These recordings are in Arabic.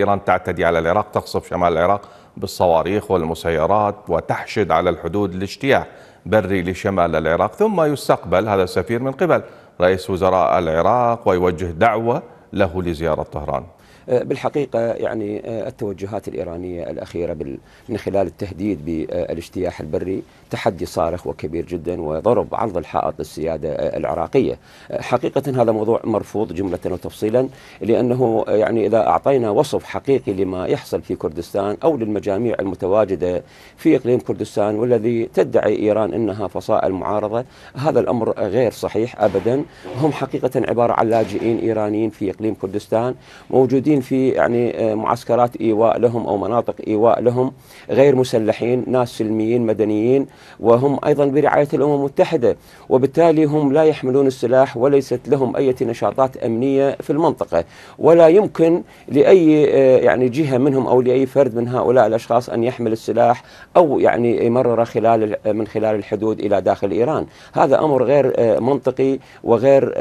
إيران تعتدي على العراق تقصف شمال العراق بالصواريخ والمسيرات وتحشد على الحدود لاجتياح بري لشمال العراق ثم يستقبل هذا السفير من قبل رئيس وزراء العراق ويوجه دعوة له لزيارة طهران آه، بالحقيقة يعني آه، التوجهات الإيرانية الأخيرة من خلال التهديد بالاجتياح البري تحدي صارخ وكبير جدا وضرب عرض الحائط للسيادة آه، العراقية حقيقة هذا موضوع مرفوض جملة وتفصيلا لأنه يعني إذا أعطينا وصف حقيقي لما يحصل في كردستان أو للمجاميع المتواجدة في إقليم كردستان والذي تدعي إيران أنها فصائل معارضة هذا الأمر غير صحيح أبدا هم حقيقة عبارة عن لاجئين إيرانيين في إقليم كردستان موجودين موجودين في يعني آه، معسكرات ايواء لهم او مناطق ايواء لهم غير مسلحين ناس سلميين مدنيين وهم ايضا برعايه الامم المتحده وبالتالي هم لا يحملون السلاح وليست لهم اي نشاطات امنيه في المنطقه ولا يمكن لاي آه، يعني جهه منهم او لاي فرد من هؤلاء الاشخاص ان يحمل السلاح او يعني يمرر خلال آه، من خلال الحدود الى داخل ايران هذا امر غير منطقي وغير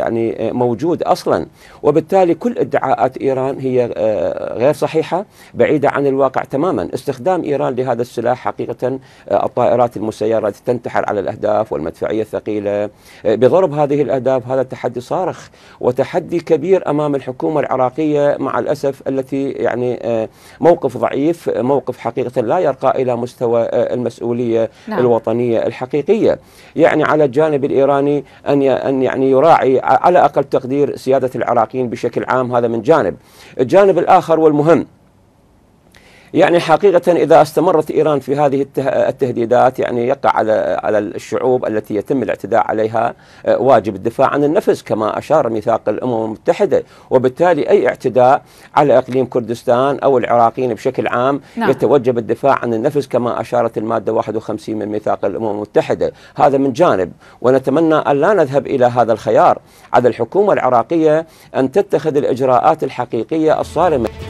يعني موجود اصلا وبالتالي كل ادعاءات ايران إيران هي آه، غير صحيحة بعيدة عن الواقع تماما استخدام إيران لهذا السلاح حقيقة آه، الطائرات المسيرة التي تنتحر على الأهداف والمدفعية الثقيلة آه، بضرب هذه الأهداف هذا تحدي صارخ وتحدي كبير أمام الحكومة العراقية مع الأسف التي يعني موقف ضعيف موقف حقيقة لا يرقى إلى مستوى المسؤولية نعم. الوطنية الحقيقية يعني على الجانب الإيراني أن أن يعني يراعي على أقل تقدير سيادة العراقيين بشكل عام هذا من جانب الجانب الآخر والمهم يعني حقيقة إذا استمرت إيران في هذه التهديدات يعني يقع على على الشعوب التي يتم الاعتداء عليها آه، واجب الدفاع عن النفس كما أشار ميثاق الأمم المتحدة وبالتالي أي اعتداء على إقليم كردستان أو العراقيين بشكل عام نعم. يتوجب الدفاع عن النفس كما أشارت المادة 51 من ميثاق الأمم المتحدة هذا من جانب ونتمنى أن لا نذهب إلى هذا الخيار على الحكومة العراقية أن تتخذ الإجراءات الحقيقية الصارمة